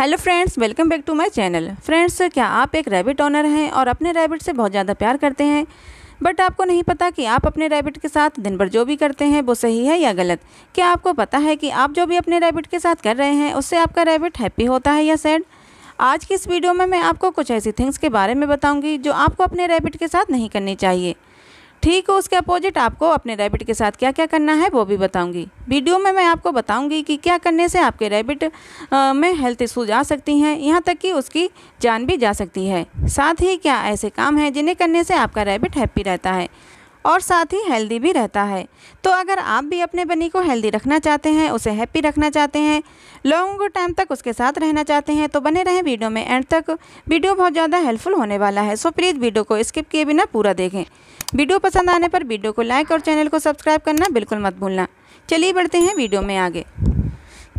Hello friends welcome back to my channel friends क्या आप एक रैबिट ऑनर हैं और अपने रैबिट से बहुत ज़्यादा प्यार करते हैं बट आपको नहीं पता कि आप अपने रैबिट के साथ दिन भर जो भी करते हैं वो सही है या गलत क्या आपको पता है कि आप जो भी अपने रैबिट के साथ कर रहे हैं उससे आपका रैबिट हैप्पी होता है या सैड आज की इस वीडियो में मैं आपको कुछ ऐसी थिंग्स के बारे में बताऊँगी जो आपको अपने रैबिट के साथ नहीं करनी चाहिए ठीक है उसके अपोजिट आपको अपने रैबिट के साथ क्या क्या करना है वो भी बताऊंगी वीडियो में मैं आपको बताऊंगी कि क्या करने से आपके रैबिट में हेल्थ इशूज आ सकती हैं यहाँ तक कि उसकी जान भी जा सकती है साथ ही क्या ऐसे काम हैं जिन्हें करने से आपका रैबिट हैप्पी रहता है और साथ ही हेल्दी भी रहता है तो अगर आप भी अपने बनी को हेल्दी रखना चाहते हैं उसे हैप्पी रखना चाहते हैं लॉन्ग टाइम तक उसके साथ रहना चाहते हैं तो बने रहें वीडियो में एंड तक वीडियो बहुत ज़्यादा हेल्पफुल होने वाला है सो प्लीज़ वीडियो को स्किप किए बिना पूरा देखें वीडियो पसंद आने पर वीडियो को लाइक और चैनल को सब्सक्राइब करना बिल्कुल मत भूलना चलिए बढ़ते हैं वीडियो में आगे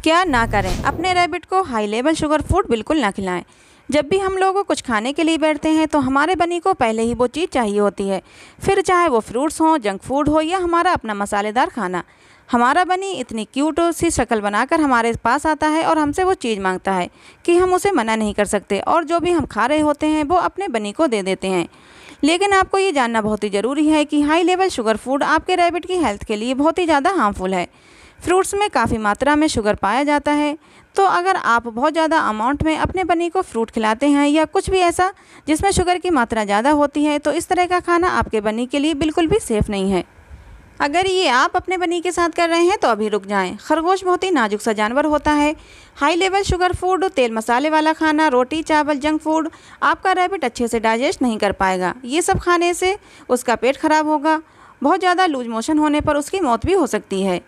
क्या ना करें अपने रैबिट को हाई लेवल शुगर फूड बिल्कुल ना खिलाएं जब भी हम लोग कुछ खाने के लिए बैठते हैं तो हमारे बनी को पहले ही वो चीज़ चाहिए होती है फिर चाहे वो फ्रूट्स हों जंक फूड हो या हमारा अपना मसालेदार खाना हमारा बनी इतनी क्यूट सी शक्ल बनाकर हमारे पास आता है और हमसे वो चीज़ मांगता है कि हम उसे मना नहीं कर सकते और जो भी हम खा रहे होते हैं वो अपने बनी को दे देते हैं लेकिन आपको ये जानना बहुत ही ज़रूरी है कि हाई लेवल शुगर फूड आपके रैबिट की हेल्थ के लिए बहुत ही ज़्यादा हार्मफुल है फ्रूट्स में काफ़ी मात्रा में शुगर पाया जाता है तो अगर आप बहुत ज़्यादा अमाउंट में अपने बनी को फ्रूट खिलाते हैं या कुछ भी ऐसा जिसमें शुगर की मात्रा ज़्यादा होती है तो इस तरह का खाना आपके बनी के लिए बिल्कुल भी सेफ़ नहीं है अगर ये आप अपने बनी के साथ कर रहे हैं तो अभी रुक जाएं। खरगोश बहुत ही नाजुक सा जानवर होता है हाई लेवल शुगर फूड तेल मसाले वाला खाना रोटी चावल जंक फूड आपका रैबिट अच्छे से डाइजेस्ट नहीं कर पाएगा ये सब खाने से उसका पेट खराब होगा बहुत ज़्यादा लूज मोशन होने पर उसकी मौत भी हो सकती है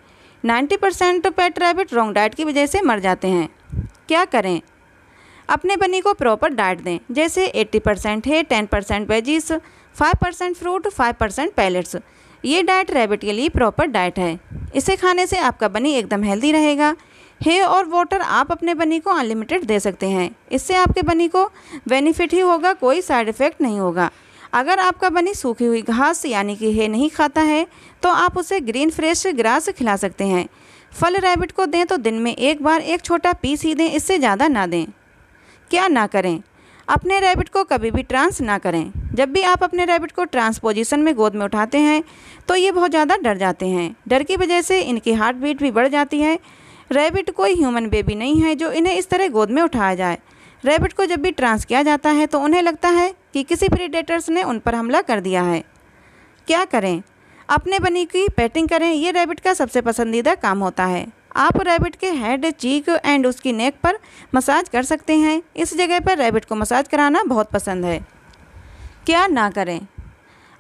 90 percent pet rabbit wrong diet की वजह से मर जाते हैं क्या करें अपने बनी को प्रॉपर डाइट दें जैसे 80 परसेंट है 10 percent veggies 5 percent fruit 5 percent pellets ये डाइट रैबिट के लिए प्रॉपर डाइट है इसे खाने से आपका बनी एकदम हेल्दी रहेगा हे और वाटर आप अपने बनी को अनलिमिटेड दे सकते हैं इससे आपके बनी को बेनिफिट ही होगा कोई साइड इफ़ेक्ट नहीं होगा अगर आपका बनी सूखी हुई घास यानी कि हे नहीं खाता है तो आप उसे ग्रीन फ्रेश ग्रास खिला सकते हैं फल रैबिट को दें तो दिन में एक बार एक छोटा पीस ही दें इससे ज़्यादा ना दें क्या ना करें अपने रैबिट को कभी भी ट्रांस ना करें जब भी आप अपने रैबिट को ट्रांस पोजिशन में गोद में उठाते हैं तो ये बहुत ज़्यादा डर जाते हैं डर की वजह से इनकी हार्ट बीट भी बढ़ जाती है रैबिट कोई ह्यूमन बेबी नहीं है जो इन्हें इस तरह गोद में उठाया जाए रैबिट को जब भी ट्रांस किया जाता है तो उन्हें लगता है कि किसी प्रीडेटर्स ने उन पर हमला कर दिया है क्या करें अपने बनी की पेटिंग करें यह रैबिट का सबसे पसंदीदा काम होता है आप रैबिट के हेड चीक एंड उसकी नेक पर मसाज कर सकते हैं इस जगह पर रैबिट को मसाज कराना बहुत पसंद है क्या ना करें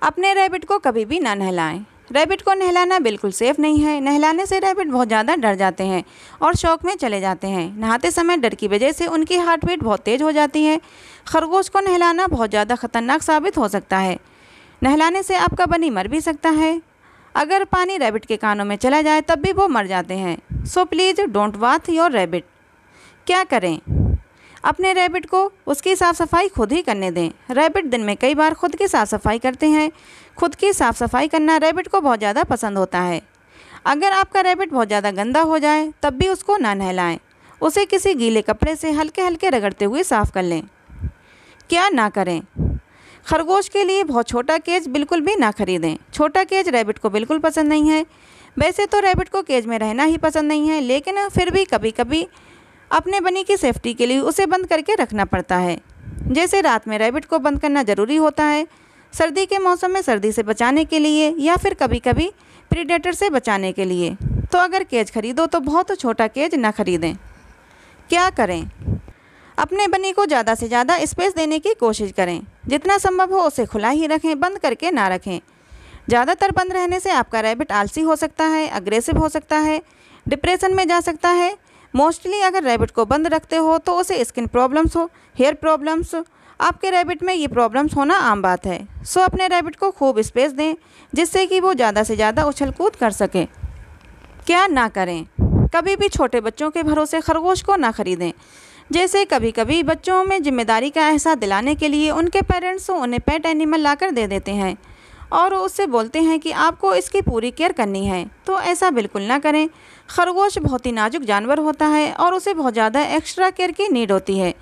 अपने रैबिट को कभी भी ना नहलाएं रैबिट को नहलाना बिल्कुल सेफ नहीं है नहलाने से रैबिट बहुत ज़्यादा डर जाते हैं और शौक में चले जाते हैं नहाते समय डर की वजह से उनकी हार्ट बीट बहुत तेज़ हो जाती है खरगोश को नहलाना बहुत ज़्यादा खतरनाक साबित हो सकता है नहलाने से आपका बनी मर भी सकता है अगर पानी रैबिट के कानों में चला जाए तब भी वो मर जाते हैं so please don't bath your rabbit क्या करें अपने रैबिट को उसकी साफ़ सफाई खुद ही करने दें रैबिट दिन में कई बार खुद की साफ़ सफाई करते हैं खुद की साफ़ सफाई करना रैबिट को बहुत ज़्यादा पसंद होता है अगर आपका रैबिट बहुत ज़्यादा गंदा हो जाए तब भी उसको ना नहलाएं उसे किसी गीले कपड़े से हल्के हल्के रगड़ते हुए साफ़ कर लें क्या ना करें खरगोश के लिए बहुत छोटा केज बिल्कुल भी ना खरीदें छोटा केज रैबिट को बिल्कुल पसंद नहीं है वैसे तो रैबिट को केज में रहना ही पसंद नहीं है लेकिन फिर भी कभी कभी अपने बनी की सेफ्टी के लिए उसे बंद करके रखना पड़ता है जैसे रात में रैबिट को बंद करना ज़रूरी होता है सर्दी के मौसम में सर्दी से बचाने के लिए या फिर कभी कभी प्रीडेटर से बचाने के लिए तो अगर केज खरीदो तो बहुत छोटा केज ना खरीदें क्या करें अपने बनी को ज़्यादा से ज़्यादा स्पेस देने की कोशिश करें जितना संभव हो उसे खुला ही रखें बंद करके ना रखें ज़्यादातर बंद रहने से आपका रैबिट आलसी हो सकता है अग्रेसिव हो सकता है डिप्रेशन में जा सकता है मोस्टली अगर रैबिट को बंद रखते हो तो उसे स्किन प्रॉब्लम्स हो हेयर प्रॉब्लम्स आपके रैबिट में ये प्रॉब्लम्स होना आम बात है सो अपने रैबिट को खूब स्पेस दें जिससे कि वो ज़्यादा से ज़्यादा उछल कूद कर सकें क्या ना करें कभी भी छोटे बच्चों के भरोसे खरगोश को ना खरीदें जैसे कभी कभी बच्चों में जिम्मेदारी का एहसास दिलाने के लिए उनके पेरेंट्स उन्हें पेट एनिमल ला दे देते हैं और उससे बोलते हैं कि आपको इसकी पूरी केयर करनी है तो ऐसा बिल्कुल ना करें खरगोश बहुत ही नाजुक जानवर होता है और उसे बहुत ज़्यादा एक्स्ट्रा केयर की नीड होती है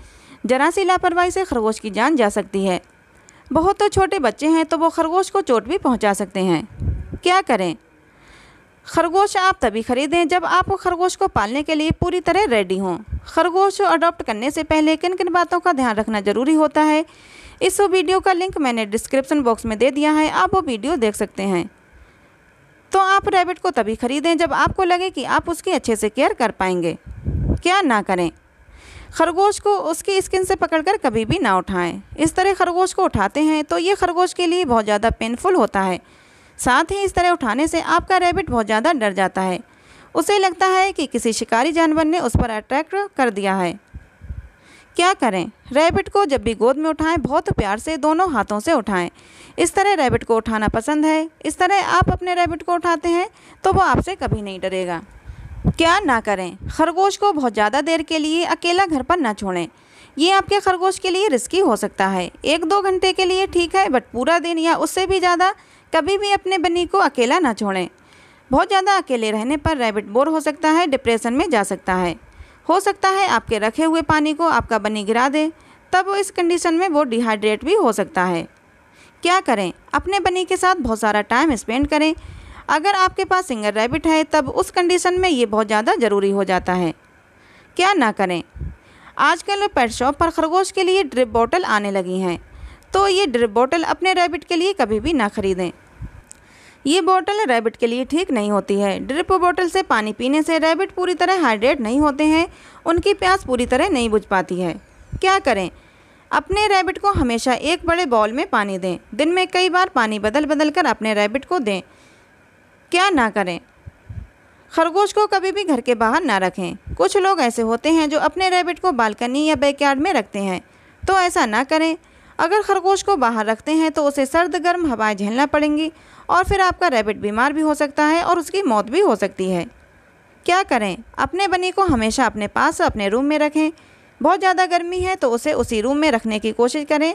जरा सी लापरवाही से खरगोश की जान जा सकती है बहुत तो छोटे बच्चे हैं तो वो खरगोश को चोट भी पहुँचा सकते हैं क्या करें खरगोश आप तभी खरीदें जब आप खरगोश को पालने के लिए पूरी तरह रेडी हों खरगोश अडॉप्ट करने से पहले किन किन बातों का ध्यान रखना ज़रूरी होता है इस वीडियो का लिंक मैंने डिस्क्रिप्शन बॉक्स में दे दिया है आप वो वीडियो देख सकते हैं तो आप रैबिट को तभी खरीदें जब आपको लगे कि आप उसकी अच्छे से केयर कर पाएंगे क्या ना करें खरगोश को उसकी स्किन से पकड़कर कभी भी ना उठाएं इस तरह खरगोश को उठाते हैं तो ये खरगोश के लिए बहुत ज़्यादा पेनफुल होता है साथ ही इस तरह उठाने से आपका रैबिट बहुत ज़्यादा डर जाता है उसे लगता है कि किसी शिकारी जानवर ने उस पर अट्रैक्ट कर दिया है क्या करें रैबिट को जब भी गोद में उठाएं बहुत प्यार से दोनों हाथों से उठाएं इस तरह रैबिट को उठाना पसंद है इस तरह आप अपने रैबिट को उठाते हैं तो वो आपसे कभी नहीं डरेगा क्या ना करें खरगोश को बहुत ज़्यादा देर के लिए अकेला घर पर ना छोड़ें ये आपके खरगोश के लिए रिस्की हो सकता है एक दो घंटे के लिए ठीक है बट पूरा दिन या उससे भी ज़्यादा कभी भी अपने बनी को अकेला ना छोड़ें बहुत ज़्यादा अकेले रहने पर रैबिट बोर हो सकता है डिप्रेशन में जा सकता है हो सकता है आपके रखे हुए पानी को आपका बनी गिरा दे तब इस कंडीशन में वो डिहाइड्रेट भी हो सकता है क्या करें अपने बनी के साथ बहुत सारा टाइम स्पेंड करें अगर आपके पास सिंगर रैबिट है तब उस कंडीशन में ये बहुत ज़्यादा ज़रूरी हो जाता है क्या ना करें आजकल पेट शॉप पर खरगोश के लिए ड्रिप बोतल आने लगी हैं तो ये ड्रिप बोतल अपने रैबिट के लिए कभी भी ना ख़रीदें ये बोतल रैबिट के लिए ठीक नहीं होती है ड्रिप बोतल से पानी पीने से रैबिट पूरी तरह हाइड्रेट नहीं होते हैं उनकी प्यास पूरी तरह नहीं बुझ पाती है क्या करें अपने रैबिट को हमेशा एक बड़े बॉल में पानी दें दिन में कई बार पानी बदल बदल कर अपने रैबिट को दें क्या ना करें खरगोश को कभी भी घर के बाहर ना रखें कुछ लोग ऐसे होते हैं जो अपने रैबिट को बालकनी या बैकयार्ड में रखते हैं तो ऐसा ना करें अगर खरगोश को बाहर रखते हैं तो उसे सर्द गर्म हवाएं झेलना पड़ेंगी और फिर आपका रैबिट बीमार भी हो सकता है और उसकी मौत भी हो सकती है क्या करें अपने बनी को हमेशा अपने पास अपने रूम में रखें बहुत ज़्यादा गर्मी है तो उसे उसी रूम में रखने की कोशिश करें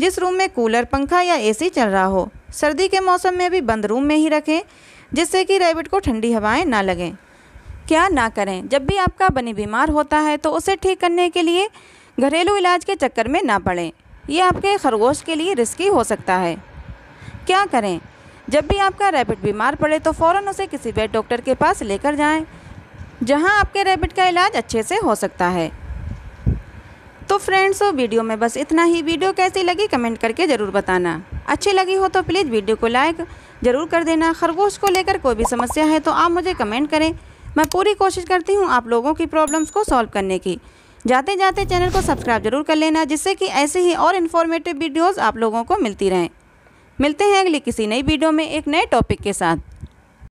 जिस रूम में कूलर पंखा या एसी चल रहा हो सर्दी के मौसम में भी बंद रूम में ही रखें जिससे कि रैबिट को ठंडी हवाएं ना लगें क्या ना करें जब भी आपका बनी बीमार होता है तो उसे ठीक करने के लिए घरेलू इलाज के चक्कर में ना पड़ें ये आपके खरगोश के लिए रिस्की हो सकता है क्या करें जब भी आपका रैबिट बीमार पड़े तो फ़ौर उसे किसी वेट डॉक्टर के पास लेकर जाएं, जहां आपके रैबिट का इलाज अच्छे से हो सकता है तो फ्रेंड्स तो वीडियो में बस इतना ही वीडियो कैसी लगी कमेंट करके ज़रूर बताना अच्छी लगी हो तो प्लीज़ वीडियो को लाइक ज़रूर कर देना खरगोश को लेकर कोई भी समस्या है तो आप मुझे कमेंट करें मैं पूरी कोशिश करती हूँ आप लोगों की प्रॉब्लम्स को सॉल्व करने की जाते जाते चैनल को सब्सक्राइब जरूर कर लेना जिससे कि ऐसे ही और इन्फॉर्मेटिव वीडियोज़ आप लोगों को मिलती रहें मिलते हैं अगली किसी नई वीडियो में एक नए टॉपिक के साथ